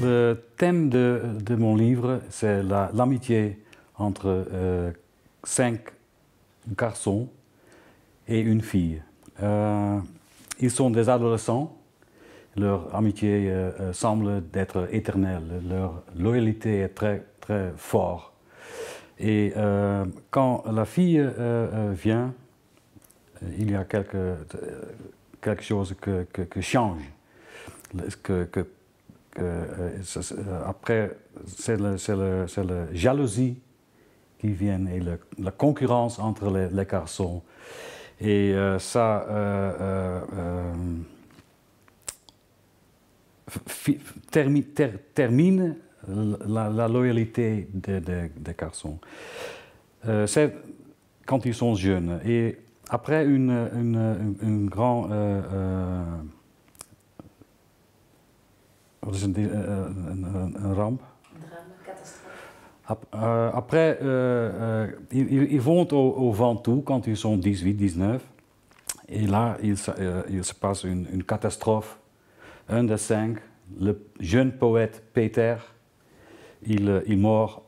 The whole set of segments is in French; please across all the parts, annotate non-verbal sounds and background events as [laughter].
Le thème de, mon livre, c'est l'amitié entre euh, cinq garçons et une fille. Euh, ils sont des adolescents. Leur amitié euh, semble être éternelle. Leur loyauté est très, très forte. Et quand la fille vient, il y a quelque, quelque chose que, change, que, euh, euh, euh, après, c'est la jalousie qui vient et la concurrence entre les, garçons. Et ça termine, la, la, loyauté des garçons. c'est quand ils sont jeunes. Et après une, une, une grande c'est une eh, eh, een, ramp. Eh, après, ils, vont au, au Ventoux quand ils sont 18, 19. Et là, il, se passe une, catastrophe. Un des cinq, le jeune poète Peter, il, euh, il meurt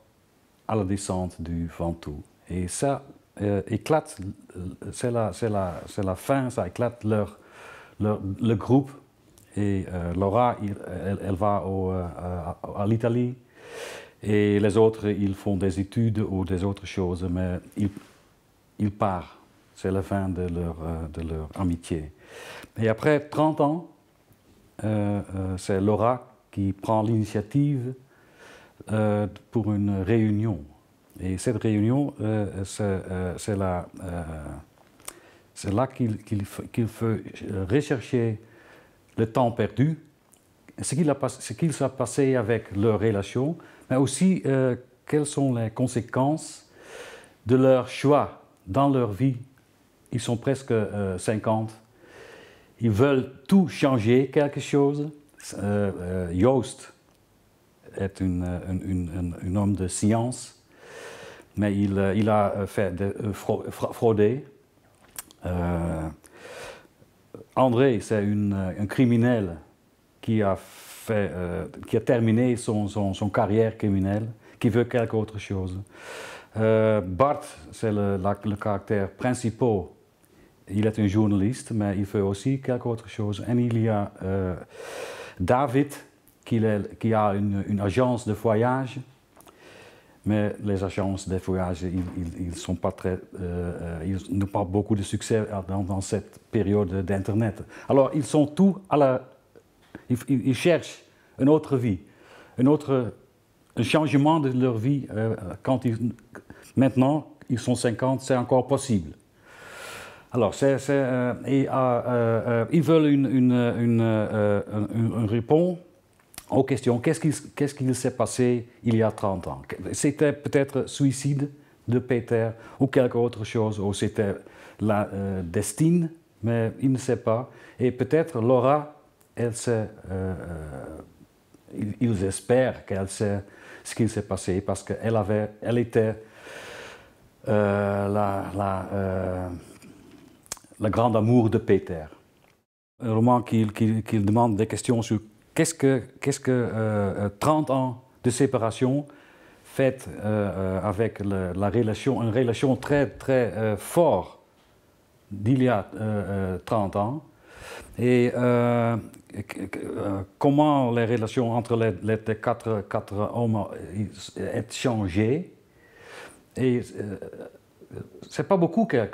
à la descente du Ventoux. Et ça euh, éclate, euh, c'est la, la, la, fin, ça éclate leur, le groupe et euh, Laura, elle, va au, euh, à, l'Italie. Et les autres, ils font des études ou des autres choses, mais ils, part partent. C'est la fin de leur, euh, amitié. Et après 30 ans, c'est Laura qui prend l'initiative pour une réunion. Et cette réunion, c'est là, qu'il faut rechercher le temps perdu, ce qu'il, s'est passé avec leur relation, mais aussi euh, quelles sont les conséquences de leur choix dans leur vie. Ils sont presque 50. Euh, Ils veulent tout changer, quelque chose. Euh, Joost euh, est un homme de science, mais il, a fait de, fraudé André, c'est euh, un criminel qui a, fait, euh, qui a terminé son, son, carrière criminelle, qui veut quelque autre chose. Euh, Bart, c'est le, le, caractère principal. Il est un journaliste, mais il veut aussi quelque autre chose. Et il y a David, qui, a une, une, agence de voyage mais les agences des voyages, ils, pas euh, euh, n'ont pas beaucoup de succès dans, cette période d'Internet. Alors, ils sont tous à Ils, cherchent une autre vie, autre, un changement de leur vie. Euh, quand ils, maintenant, ils sont 50, c'est encore possible. Alors, ils veulent une, une réponse aux questions qu'est-ce qu'il s'est passé il y a 30 ans C'était peut-être suicide de Peter ou quelque autre chose, ou c'était la euh, destinée, mais il ne sait pas. Et peut-être Laura, elle sait, euh, euh, ils, espèrent qu'elle sait ce qu'il s'est passé parce qu'elle avait, elle était la, le grand amour de Peter. Un roman qui demande des questions sur Qu'est-ce que, 30 euh, euh, ans de séparation fait euh, avec la relation, une relation très très forte d'il y a 30 ans et comment les relations entre les, quatre, hommes ont changé et n'est pas beaucoup que,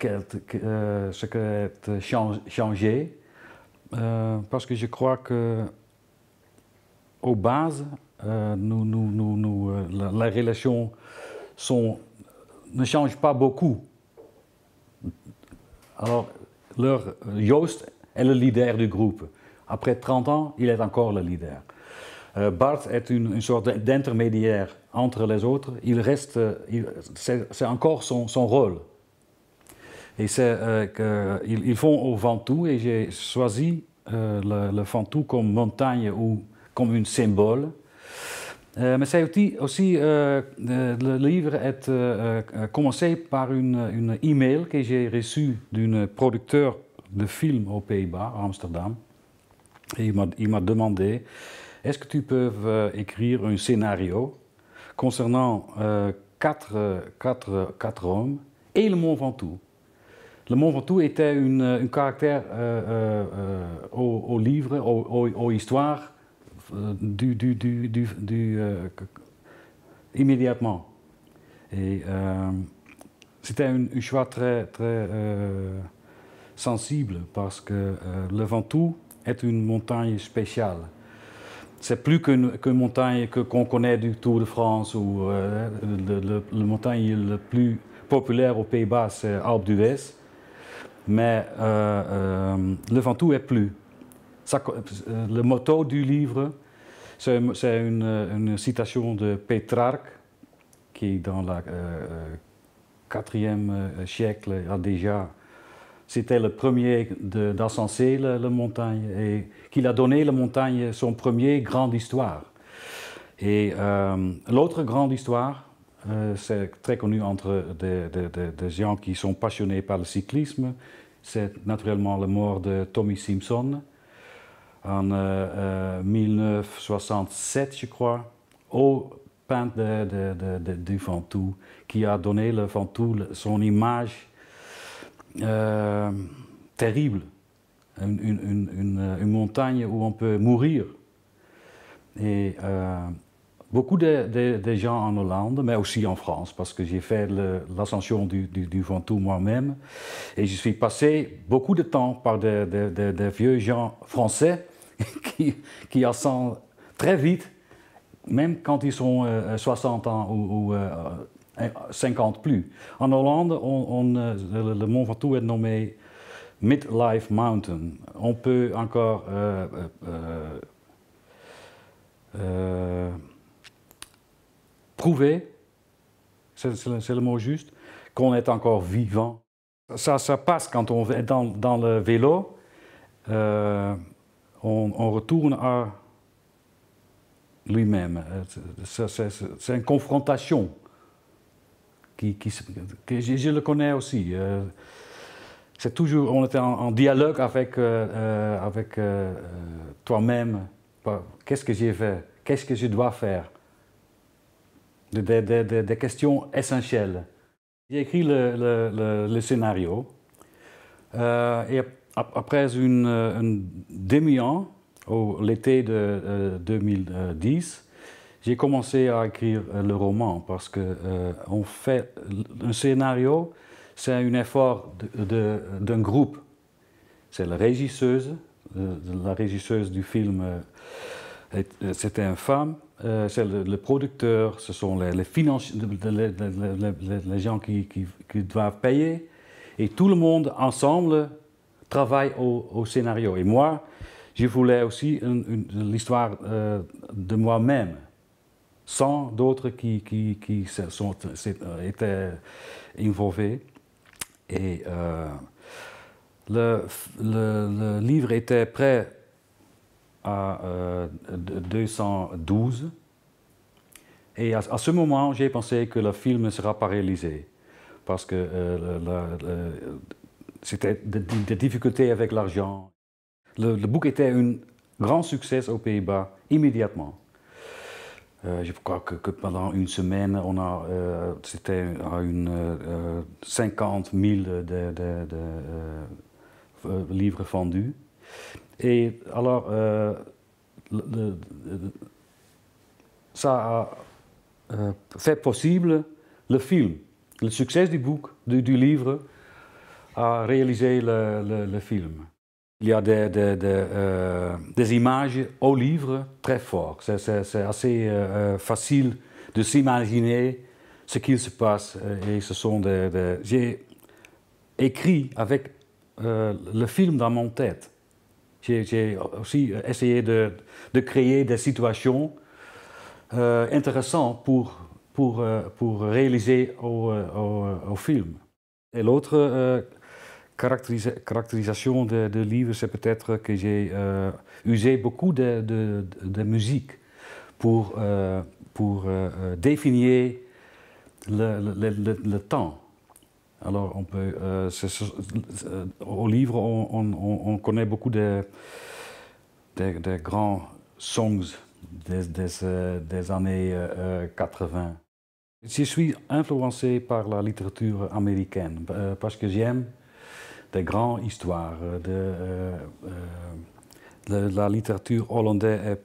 ce qui a changé euh, parce que je crois que aux bases, euh, euh, la, relation sont, ne change pas beaucoup. Alors, leur, Joost est le leader du groupe. Après 30 ans, il est encore le leader. Euh, Bart est une, sorte d'intermédiaire entre les autres. Il reste, c'est encore son rôle. Et euh, ils, font au Ventoux et j'ai choisi euh, le, le, Ventoux comme montagne ou comme un symbole. Euh, mais c'est aussi, le livre est commencé par une, une email que j'ai reçue d'un producteur de film aux Pays-Bas, à Amsterdam. il m'a demandé est-ce que tu peux écrire un scénario concernant quatre, quatre, quatre, hommes et le Mont Ventoux le Mont Ventoux était un caractère euh, euh, euh, au, livre, au, histoires, immédiatement. c'était un, choix très, très sensible parce que le Ventoux est une montagne spéciale c'est plus qu'une montagne que qu'on connaît du Tour de France ou le, montagne la plus populaire aux Pays-Bas, c'est du d'Huez. Mais euh, euh, le Ventoux est plus. Ça, euh, le motto du livre, c'est une, citation de Pétrarque, qui dans le 4e siècle a déjà c'était le premier d'ascenser la, la, montagne et qu'il a donné la montagne son premier grande histoire. Et l'autre grande histoire, euh, c'est très connu entre des, gens qui sont passionnés par le cyclisme. C'est naturellement la mort de Tommy Simpson en 1967, euh, euh, je crois, au peintre du Ventoux, qui a donné le Ventoux son image terrible. Une, montagne où on peut mourir. Et beaucoup de, gens en Hollande, mais aussi en France, parce que j'ai fait l'ascension du, du, Ventoux moi-même. Et je suis passé beaucoup de temps par des vieux gens français [laughs] qui, qui ascendent très vite, même quand ils sont 60 euh, ans ou, 50 euh, plus. En Hollande, on, euh, le, Mont Ventoux est nommé Midlife Mountain. On peut encore. Trouver, c'est le mot juste, qu'on est encore vivant. Ça, ça passe quand on est dans, le vélo, euh, on, retourne à lui-même. C'est une confrontation. Qui, je, le connais aussi. Euh, c'est toujours, on était en, dialogue avec, euh, avec toi-même. Bah, qu'est-ce que j'ai fait Qu'est-ce que je dois faire des, questions essentielles. J'ai écrit le, scénario euh, et après une, euh, demi-an, l'été de 2010, euh, j'ai commencé à écrire le roman parce que on fait un scénario, c'est un effort d'un groupe. C'est la régisseuse, la régisseuse du film, c'était une femme. Euh, c'est le, producteur, ce sont les, les, les, gens qui, doivent payer. Et tout le monde ensemble travaille au, scénario. Et moi, je voulais aussi l'histoire euh, de moi-même, sans d'autres qui, qui, qui sont, euh, étaient involvés. Et le, le livre était prêt à 212. Euh, Et à, ce moment, j'ai pensé que le film ne sera pas réalisé. Parce que euh, c'était des difficultés avec l'argent. Le, le, book était un grand succès aux Pays-Bas immédiatement. Euh, je crois que, pendant une semaine, on a, c'était à une, 50 000 de, livres vendus. Et alors, euh, ça a euh, fait possible le film. Le succès du du, livre, a réalisé le, film. Il y a euh, des, images au livre très fortes. C'est assez facile de s'imaginer ce qu'il se passe. Et ce sont des, J'ai écrit avec le film dans mon tête. J'ai aussi essayé de, créer des situations euh, intéressantes pour, euh, réaliser euh, au, film. Et l'autre caractérisation de, de livre, c'est peut-être que j'ai euh, usé beaucoup de, musique pour, définir le temps. Alors, on peut. Euh, euh, au livre, on, connaît beaucoup des grands songs des, euh, années 80. Je suis influencé par la littérature américaine parce que j'aime des grandes histoires. la littérature hollandaise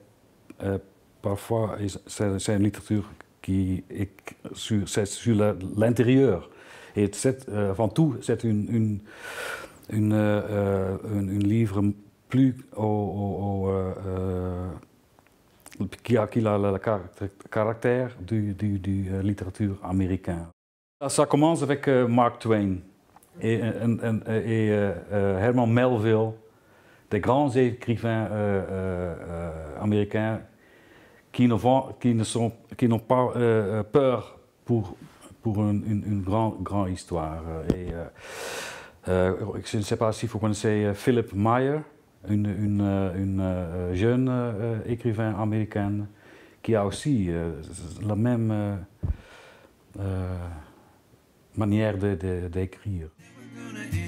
parfois c'est une littérature qui sur l'intérieur het zet, eh, van toe, zet hun, c'est une, une, eh, eh, une, une, une livre plus au, au, au qui a qui le caractère du, du, du euh, littérature américaine. Ça commence avec euh, Mark Twain et, euh, et, et Herman Melville, des grands écrivains américains qui ne, vont, qui ne, sont, qui n'ont pas peur pour pour une, grande histoire. Et, euh, euh, je ne sais pas si vous connaissez Philip Meyer, une, euh, jeune écrivain américain qui a aussi la même manière d'écrire. De,